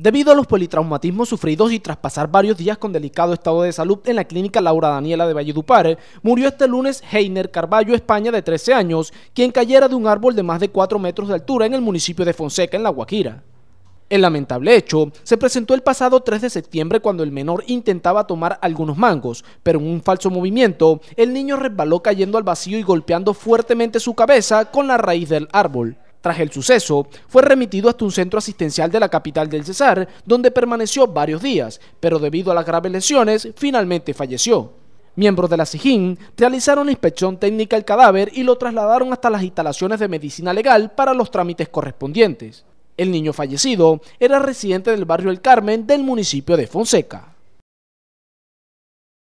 Debido a los politraumatismos sufridos y tras pasar varios días con delicado estado de salud en la clínica Laura Daniela de Valledupar, murió este lunes Heiner Carballo España de 13 años, quien cayera de un árbol de más de 4 metros de altura en el municipio de Fonseca, en La Guajira. El lamentable hecho se presentó el pasado 3 de septiembre cuando el menor intentaba tomar algunos mangos, pero en un falso movimiento, el niño resbaló cayendo al vacío y golpeando fuertemente su cabeza con la raíz del árbol. Tras el suceso, fue remitido hasta un centro asistencial de la capital del Cesar, donde permaneció varios días, pero debido a las graves lesiones, finalmente falleció. Miembros de la SIJIN realizaron inspección técnica al cadáver y lo trasladaron hasta las instalaciones de medicina legal para los trámites correspondientes. El niño fallecido era residente del barrio El Carmen del municipio de Fonseca.